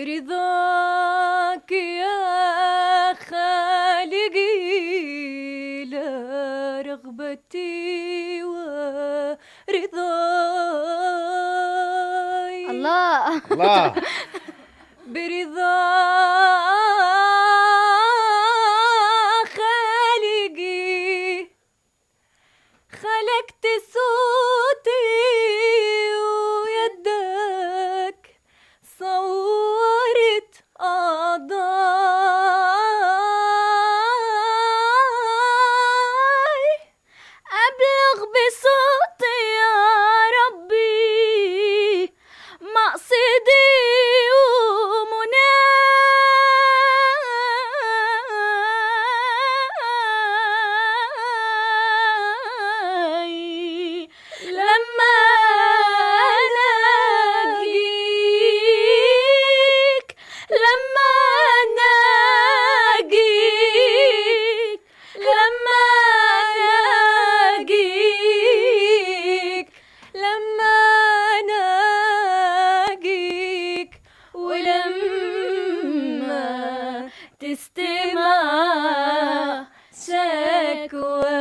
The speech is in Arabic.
رضاك يا خالقي لا رغبتي ورضاي الله الله برضاك خلقت صوتي لما تستمع شكوى